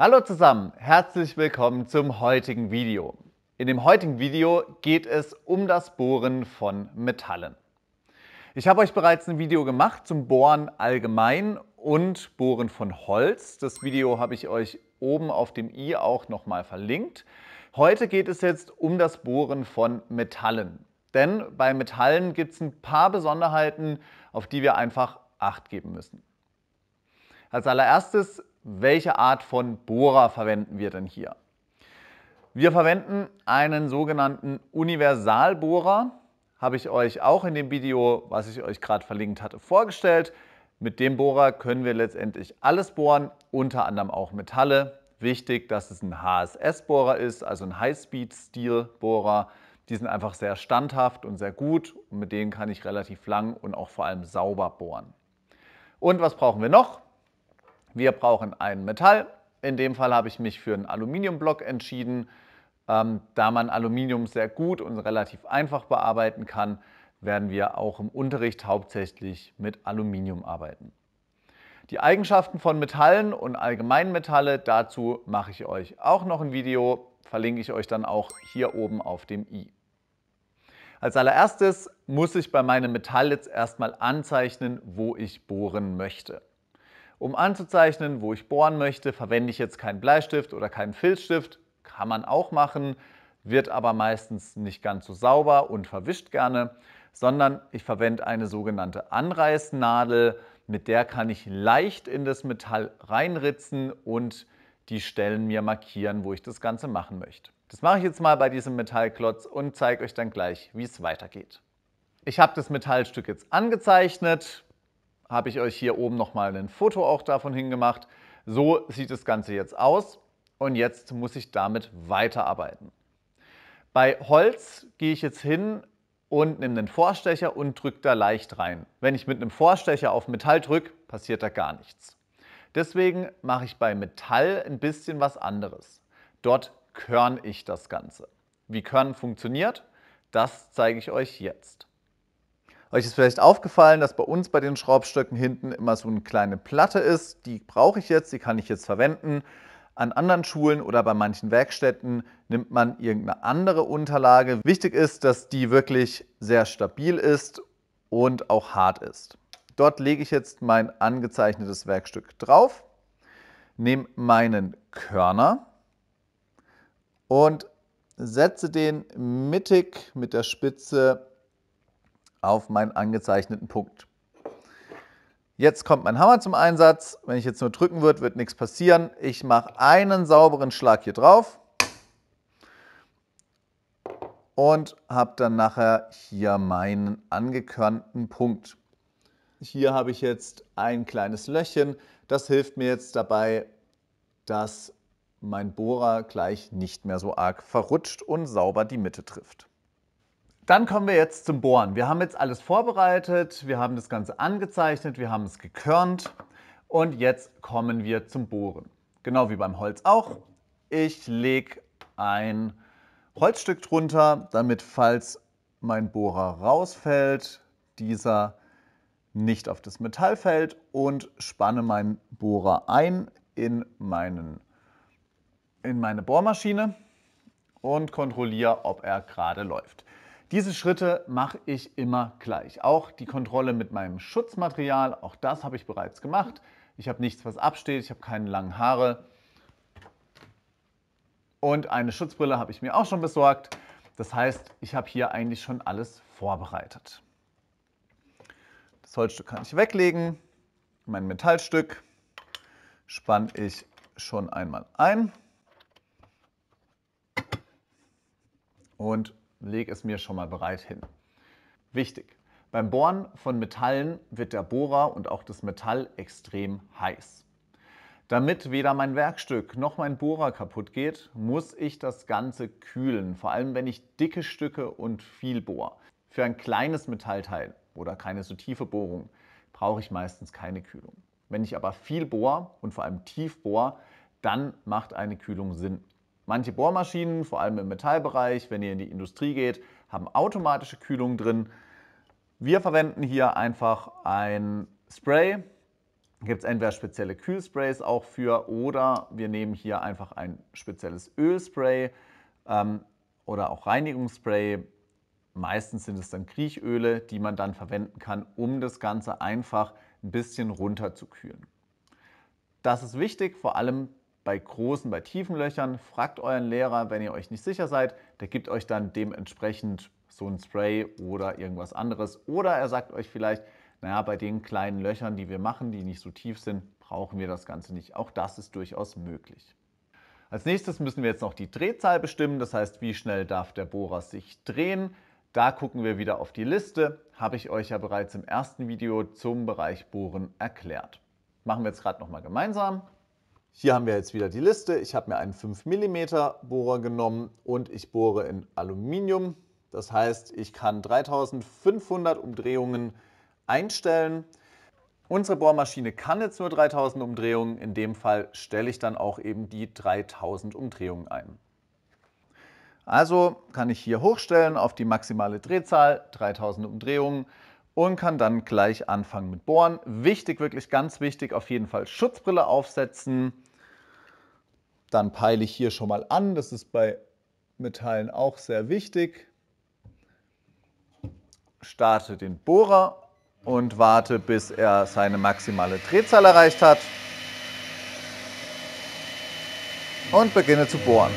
Hallo zusammen, herzlich willkommen zum heutigen Video. In dem heutigen Video geht es um das Bohren von Metallen. Ich habe euch bereits ein Video gemacht zum Bohren allgemein und Bohren von Holz. Das Video habe ich euch oben auf dem i auch nochmal verlinkt. Heute geht es jetzt um das Bohren von Metallen. Denn bei Metallen gibt es ein paar Besonderheiten, auf die wir einfach Acht geben müssen. Als allererstes welche Art von Bohrer verwenden wir denn hier? Wir verwenden einen sogenannten Universalbohrer. Habe ich euch auch in dem Video, was ich euch gerade verlinkt hatte, vorgestellt. Mit dem Bohrer können wir letztendlich alles bohren, unter anderem auch Metalle. Wichtig, dass es ein HSS-Bohrer ist, also ein High-Speed-Steel-Bohrer. Die sind einfach sehr standhaft und sehr gut und mit denen kann ich relativ lang und auch vor allem sauber bohren. Und was brauchen wir noch? Wir brauchen ein Metall. In dem Fall habe ich mich für einen Aluminiumblock entschieden. Ähm, da man Aluminium sehr gut und relativ einfach bearbeiten kann, werden wir auch im Unterricht hauptsächlich mit Aluminium arbeiten. Die Eigenschaften von Metallen und allgemeinen Metalle, dazu mache ich euch auch noch ein Video, verlinke ich euch dann auch hier oben auf dem i. Als allererstes muss ich bei meinem Metall jetzt erstmal anzeichnen, wo ich bohren möchte. Um anzuzeichnen, wo ich bohren möchte, verwende ich jetzt keinen Bleistift oder keinen Filzstift. Kann man auch machen, wird aber meistens nicht ganz so sauber und verwischt gerne, sondern ich verwende eine sogenannte Anreißnadel, mit der kann ich leicht in das Metall reinritzen und die Stellen mir markieren, wo ich das Ganze machen möchte. Das mache ich jetzt mal bei diesem Metallklotz und zeige euch dann gleich, wie es weitergeht. Ich habe das Metallstück jetzt angezeichnet, habe ich euch hier oben nochmal ein Foto auch davon hingemacht. So sieht das Ganze jetzt aus und jetzt muss ich damit weiterarbeiten. Bei Holz gehe ich jetzt hin und nehme den Vorstecher und drücke da leicht rein. Wenn ich mit einem Vorstecher auf Metall drücke, passiert da gar nichts. Deswegen mache ich bei Metall ein bisschen was anderes. Dort körn ich das Ganze. Wie Körn funktioniert, das zeige ich euch jetzt. Euch ist vielleicht aufgefallen, dass bei uns bei den Schraubstöcken hinten immer so eine kleine Platte ist. Die brauche ich jetzt, die kann ich jetzt verwenden. An anderen Schulen oder bei manchen Werkstätten nimmt man irgendeine andere Unterlage. Wichtig ist, dass die wirklich sehr stabil ist und auch hart ist. Dort lege ich jetzt mein angezeichnetes Werkstück drauf, nehme meinen Körner und setze den mittig mit der Spitze auf meinen angezeichneten Punkt. Jetzt kommt mein Hammer zum Einsatz. Wenn ich jetzt nur drücken würde, wird nichts passieren. Ich mache einen sauberen Schlag hier drauf und habe dann nachher hier meinen angekörnten Punkt. Hier habe ich jetzt ein kleines Löchchen. Das hilft mir jetzt dabei, dass mein Bohrer gleich nicht mehr so arg verrutscht und sauber die Mitte trifft. Dann kommen wir jetzt zum Bohren. Wir haben jetzt alles vorbereitet, wir haben das Ganze angezeichnet, wir haben es gekörnt und jetzt kommen wir zum Bohren. Genau wie beim Holz auch. Ich lege ein Holzstück drunter, damit falls mein Bohrer rausfällt, dieser nicht auf das Metall fällt und spanne meinen Bohrer ein in, meinen, in meine Bohrmaschine und kontrolliere, ob er gerade läuft. Diese Schritte mache ich immer gleich. Auch die Kontrolle mit meinem Schutzmaterial, auch das habe ich bereits gemacht. Ich habe nichts, was absteht, ich habe keine langen Haare. Und eine Schutzbrille habe ich mir auch schon besorgt. Das heißt, ich habe hier eigentlich schon alles vorbereitet. Das Holzstück kann ich weglegen. Mein Metallstück spanne ich schon einmal ein und lege es mir schon mal bereit hin. Wichtig. Beim Bohren von Metallen wird der Bohrer und auch das Metall extrem heiß. Damit weder mein Werkstück noch mein Bohrer kaputt geht, muss ich das Ganze kühlen, vor allem wenn ich dicke Stücke und viel bohre. Für ein kleines Metallteil oder keine so tiefe Bohrung brauche ich meistens keine Kühlung. Wenn ich aber viel bohre und vor allem tief bohre, dann macht eine Kühlung Sinn. Manche Bohrmaschinen, vor allem im Metallbereich, wenn ihr in die Industrie geht, haben automatische Kühlung drin. Wir verwenden hier einfach ein Spray. Gibt es entweder spezielle Kühlsprays auch für oder wir nehmen hier einfach ein spezielles Ölspray ähm, oder auch Reinigungsspray. Meistens sind es dann Kriechöle, die man dann verwenden kann, um das Ganze einfach ein bisschen runter zu kühlen. Das ist wichtig, vor allem bei großen, bei tiefen Löchern. Fragt euren Lehrer, wenn ihr euch nicht sicher seid. Der gibt euch dann dementsprechend so ein Spray oder irgendwas anderes. Oder er sagt euch vielleicht, naja, bei den kleinen Löchern, die wir machen, die nicht so tief sind, brauchen wir das Ganze nicht. Auch das ist durchaus möglich. Als nächstes müssen wir jetzt noch die Drehzahl bestimmen, das heißt, wie schnell darf der Bohrer sich drehen. Da gucken wir wieder auf die Liste, habe ich euch ja bereits im ersten Video zum Bereich Bohren erklärt. Machen wir jetzt gerade nochmal gemeinsam. Hier haben wir jetzt wieder die Liste. Ich habe mir einen 5 mm Bohrer genommen und ich bohre in Aluminium. Das heißt, ich kann 3500 Umdrehungen einstellen. Unsere Bohrmaschine kann jetzt nur 3000 Umdrehungen. In dem Fall stelle ich dann auch eben die 3000 Umdrehungen ein. Also kann ich hier hochstellen auf die maximale Drehzahl, 3000 Umdrehungen und kann dann gleich anfangen mit Bohren. Wichtig, wirklich ganz wichtig, auf jeden Fall Schutzbrille aufsetzen. Dann peile ich hier schon mal an, das ist bei Metallen auch sehr wichtig. Starte den Bohrer und warte, bis er seine maximale Drehzahl erreicht hat und beginne zu bohren.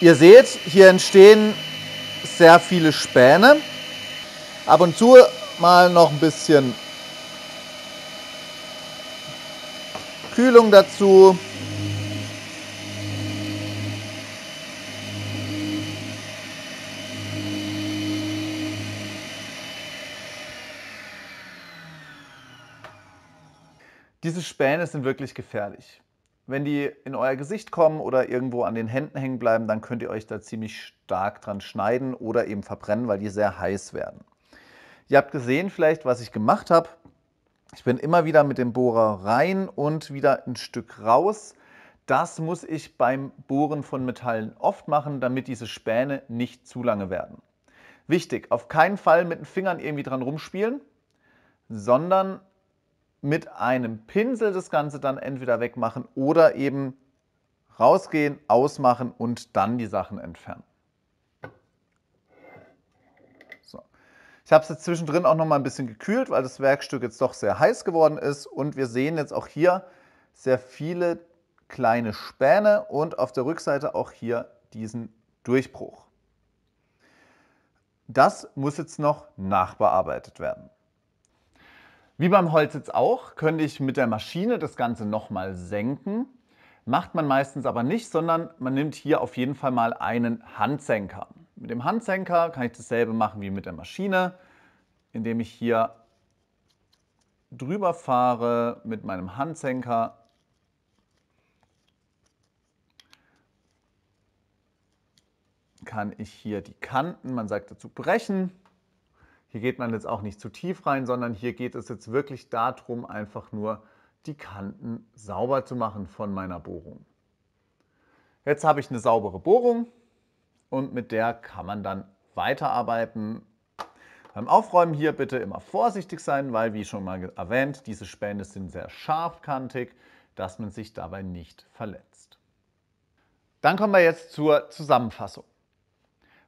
Ihr seht, hier entstehen sehr viele Späne. Ab und zu mal noch ein bisschen Kühlung dazu. Diese Späne sind wirklich gefährlich. Wenn die in euer Gesicht kommen oder irgendwo an den Händen hängen bleiben, dann könnt ihr euch da ziemlich stark dran schneiden oder eben verbrennen, weil die sehr heiß werden. Ihr habt gesehen vielleicht, was ich gemacht habe. Ich bin immer wieder mit dem Bohrer rein und wieder ein Stück raus. Das muss ich beim Bohren von Metallen oft machen, damit diese Späne nicht zu lange werden. Wichtig, auf keinen Fall mit den Fingern irgendwie dran rumspielen, sondern mit einem Pinsel das Ganze dann entweder wegmachen oder eben rausgehen, ausmachen und dann die Sachen entfernen. Ich habe es jetzt zwischendrin auch noch mal ein bisschen gekühlt, weil das Werkstück jetzt doch sehr heiß geworden ist und wir sehen jetzt auch hier sehr viele kleine Späne und auf der Rückseite auch hier diesen Durchbruch. Das muss jetzt noch nachbearbeitet werden. Wie beim Holz jetzt auch, könnte ich mit der Maschine das Ganze nochmal senken. Macht man meistens aber nicht, sondern man nimmt hier auf jeden Fall mal einen Handsenker. Mit dem Handsenker kann ich dasselbe machen wie mit der Maschine, indem ich hier drüber fahre mit meinem Handsenker. Kann ich hier die Kanten, man sagt dazu brechen, hier geht man jetzt auch nicht zu tief rein, sondern hier geht es jetzt wirklich darum, einfach nur die Kanten sauber zu machen von meiner Bohrung. Jetzt habe ich eine saubere Bohrung und mit der kann man dann weiterarbeiten. Beim Aufräumen hier bitte immer vorsichtig sein, weil wie schon mal erwähnt, diese Späne sind sehr scharfkantig, dass man sich dabei nicht verletzt. Dann kommen wir jetzt zur Zusammenfassung.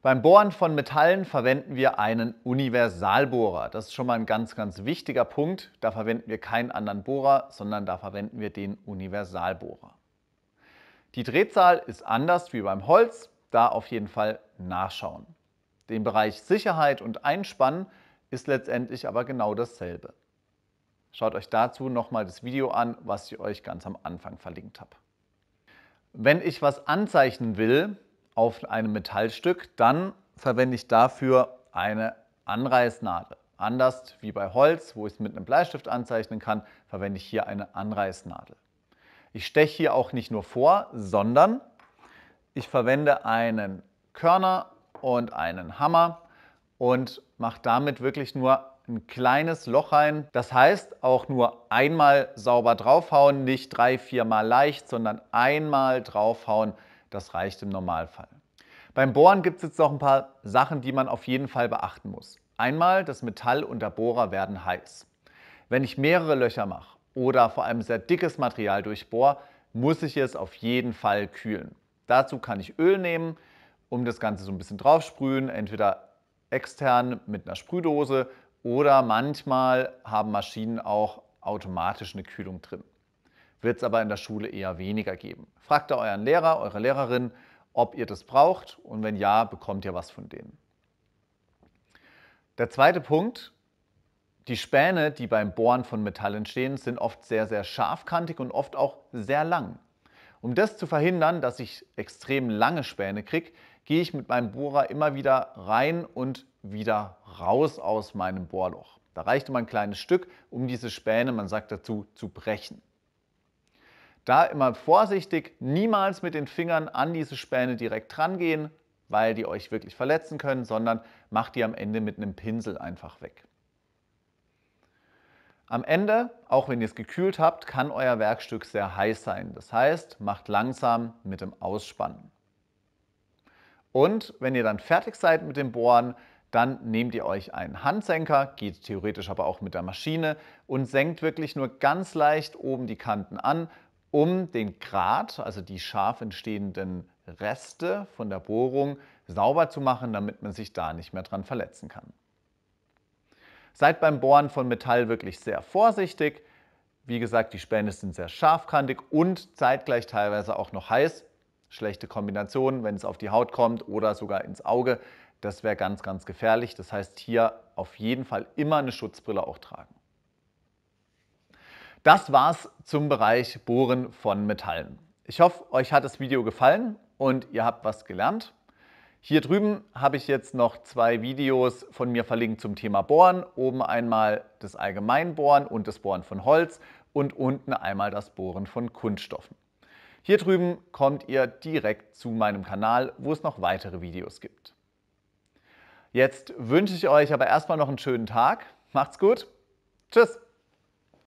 Beim Bohren von Metallen verwenden wir einen Universalbohrer. Das ist schon mal ein ganz, ganz wichtiger Punkt. Da verwenden wir keinen anderen Bohrer, sondern da verwenden wir den Universalbohrer. Die Drehzahl ist anders wie beim Holz, da auf jeden Fall nachschauen. Den Bereich Sicherheit und Einspannen ist letztendlich aber genau dasselbe. Schaut euch dazu nochmal das Video an, was ich euch ganz am Anfang verlinkt habe. Wenn ich was anzeichnen will, auf einem Metallstück, dann verwende ich dafür eine Anreißnadel. Anders wie bei Holz, wo ich es mit einem Bleistift anzeichnen kann, verwende ich hier eine Anreißnadel. Ich steche hier auch nicht nur vor, sondern ich verwende einen Körner und einen Hammer und mache damit wirklich nur ein kleines Loch rein. Das heißt, auch nur einmal sauber draufhauen, nicht drei, viermal leicht, sondern einmal draufhauen, das reicht im Normalfall. Beim Bohren gibt es jetzt noch ein paar Sachen, die man auf jeden Fall beachten muss. Einmal, das Metall und der Bohrer werden heiß. Wenn ich mehrere Löcher mache oder vor allem sehr dickes Material durchbohre, muss ich es auf jeden Fall kühlen. Dazu kann ich Öl nehmen, um das Ganze so ein bisschen drauf sprühen, entweder extern mit einer Sprühdose oder manchmal haben Maschinen auch automatisch eine Kühlung drin wird es aber in der Schule eher weniger geben. Fragt da euren Lehrer, eure Lehrerin, ob ihr das braucht und wenn ja, bekommt ihr was von denen. Der zweite Punkt, die Späne, die beim Bohren von Metall entstehen, sind oft sehr, sehr scharfkantig und oft auch sehr lang. Um das zu verhindern, dass ich extrem lange Späne kriege, gehe ich mit meinem Bohrer immer wieder rein und wieder raus aus meinem Bohrloch. Da reicht immer ein kleines Stück, um diese Späne, man sagt dazu, zu brechen. Da immer vorsichtig, niemals mit den Fingern an diese Späne direkt rangehen, weil die euch wirklich verletzen können, sondern macht die am Ende mit einem Pinsel einfach weg. Am Ende, auch wenn ihr es gekühlt habt, kann euer Werkstück sehr heiß sein. Das heißt, macht langsam mit dem Ausspannen. Und wenn ihr dann fertig seid mit dem Bohren, dann nehmt ihr euch einen Handsenker, geht theoretisch aber auch mit der Maschine und senkt wirklich nur ganz leicht oben die Kanten an um den Grat, also die scharf entstehenden Reste von der Bohrung, sauber zu machen, damit man sich da nicht mehr dran verletzen kann. Seid beim Bohren von Metall wirklich sehr vorsichtig. Wie gesagt, die Späne sind sehr scharfkantig und zeitgleich teilweise auch noch heiß. Schlechte Kombination, wenn es auf die Haut kommt oder sogar ins Auge. Das wäre ganz, ganz gefährlich. Das heißt, hier auf jeden Fall immer eine Schutzbrille auch tragen. Das war's zum Bereich Bohren von Metallen. Ich hoffe, euch hat das Video gefallen und ihr habt was gelernt. Hier drüben habe ich jetzt noch zwei Videos von mir verlinkt zum Thema Bohren. Oben einmal das Allgemeinbohren und das Bohren von Holz und unten einmal das Bohren von Kunststoffen. Hier drüben kommt ihr direkt zu meinem Kanal, wo es noch weitere Videos gibt. Jetzt wünsche ich euch aber erstmal noch einen schönen Tag. Macht's gut. Tschüss.